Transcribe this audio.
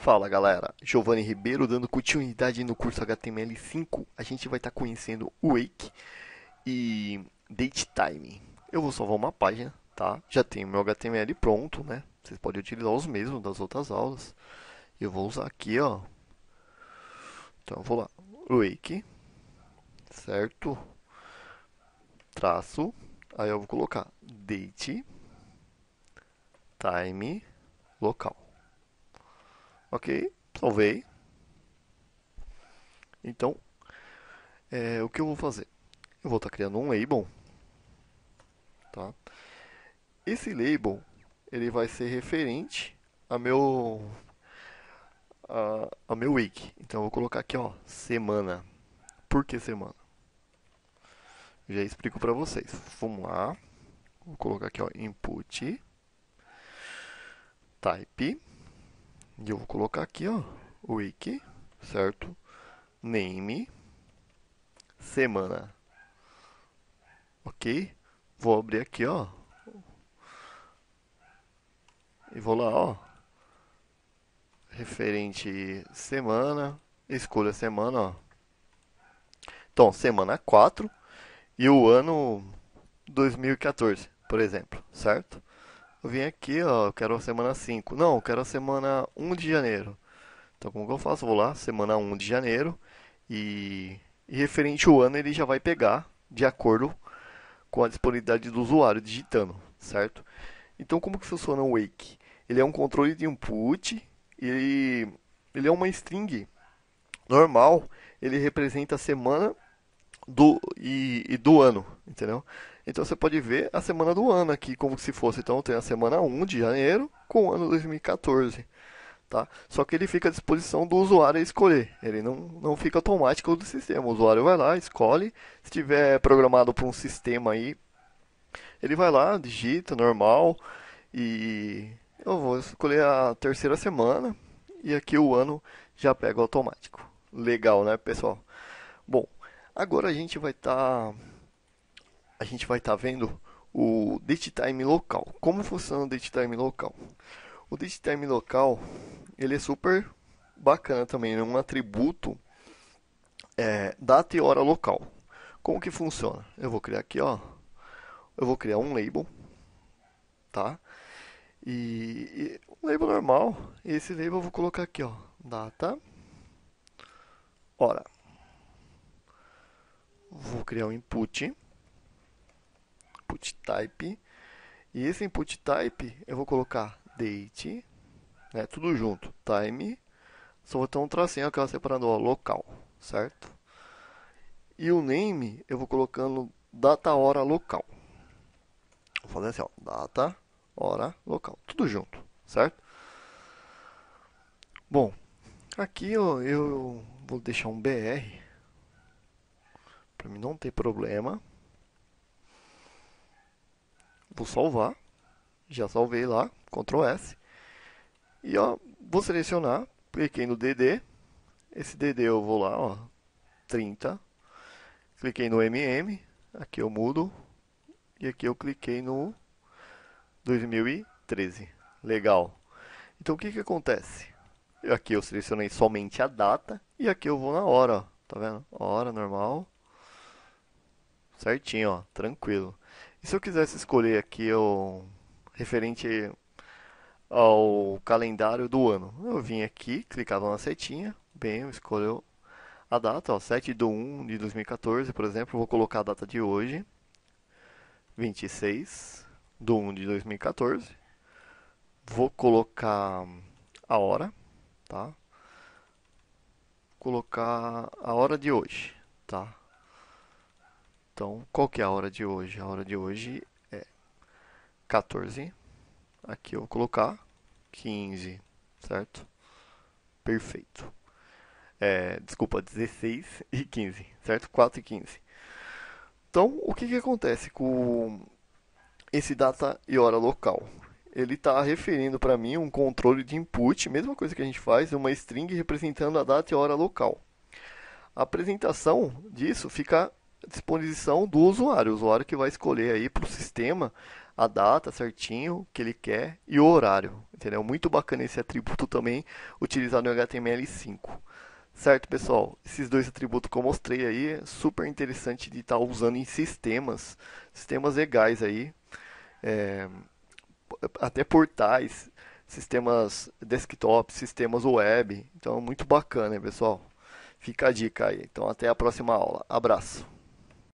Fala galera, Giovanni Ribeiro dando continuidade no curso HTML5. A gente vai estar tá conhecendo Wake e Date Time. Eu vou salvar uma página, tá? Já tenho meu HTML pronto, né? Vocês podem utilizar os mesmos das outras aulas. Eu vou usar aqui, ó. Então vou lá, Wake, certo? Traço, aí eu vou colocar date, time, local. Ok, salvei. Então, é, o que eu vou fazer? Eu vou estar tá criando um label. Tá? Esse label, ele vai ser referente a meu a, a meu week. Então eu vou colocar aqui, ó, semana. Por que semana? Já explico para vocês. Vamos lá. Vou colocar aqui, ó, input type e eu vou colocar aqui, ó, week certo? Name, semana, ok? Vou abrir aqui, ó, e vou lá, ó, referente semana, escolha semana, ó. Então, semana 4 e o ano 2014, por exemplo, certo? Eu vim aqui, ó, eu quero a semana 5. Não, eu quero a semana 1 de janeiro. Então, como que eu faço? Eu vou lá, semana 1 de janeiro. E, e referente ao ano, ele já vai pegar de acordo com a disponibilidade do usuário digitando, certo? Então, como que funciona o Wake? Ele é um controle de input, ele, ele é uma string normal, ele representa a semana do, e, e do ano, entendeu? Então você pode ver a semana do ano aqui, como se fosse. Então tem a semana 1 de janeiro com o ano 2014. Tá? Só que ele fica à disposição do usuário escolher. Ele não, não fica automático do sistema. O usuário vai lá, escolhe. Se tiver programado para um sistema aí, ele vai lá, digita normal e eu vou escolher a terceira semana e aqui o ano já pega automático. Legal, né, pessoal? Bom, agora a gente vai estar tá a gente vai estar tá vendo o date time local. Como funciona o date time local? O date time local, ele é super bacana também, é um atributo é, data e hora local. Como que funciona? Eu vou criar aqui, ó. Eu vou criar um label, tá? E, e um label normal. Esse label eu vou colocar aqui, ó. Data, hora. Vou criar um input input type. E esse input type eu vou colocar date, né, tudo junto, time, só vou ter um tracinho aquela separando ó, local, certo? E o name eu vou colocando data, hora, local. Vou fazer assim, ó, data, hora, local, tudo junto, certo? Bom, aqui eu, eu vou deixar um br para mim não ter problema por salvar. Já salvei lá, Ctrl S. E ó, vou selecionar, cliquei no DD. Esse DD eu vou lá, ó, 30. Cliquei no MM, aqui eu mudo. E aqui eu cliquei no 2013. Legal. Então o que que acontece? aqui eu selecionei somente a data e aqui eu vou na hora, ó. Tá vendo? Hora normal. Certinho, ó, tranquilo. E se eu quisesse escolher aqui o referente ao calendário do ano, eu vim aqui, clicava na setinha, bem, eu escolho a data, ó, 7 de 1 de 2014, por exemplo, vou colocar a data de hoje, 26 de 1 de 2014, vou colocar a hora, tá? Vou colocar a hora de hoje, tá? Então, qual que é a hora de hoje? A hora de hoje é 14. Aqui eu vou colocar 15, certo? Perfeito. É, desculpa, 16 e 15, certo? 4 e 15. Então, o que, que acontece com esse data e hora local? Ele está referindo para mim um controle de input, mesma coisa que a gente faz, uma string representando a data e a hora local. A apresentação disso fica disposição do usuário, o usuário que vai escolher aí para o sistema a data certinho que ele quer e o horário, entendeu? Muito bacana esse atributo também utilizado no HTML5. Certo, pessoal? Esses dois atributos que eu mostrei aí, é super interessante de estar tá usando em sistemas, sistemas legais aí, é, até portais, sistemas desktop, sistemas web. Então, muito bacana, hein, pessoal? Fica a dica aí. Então, até a próxima aula. Abraço.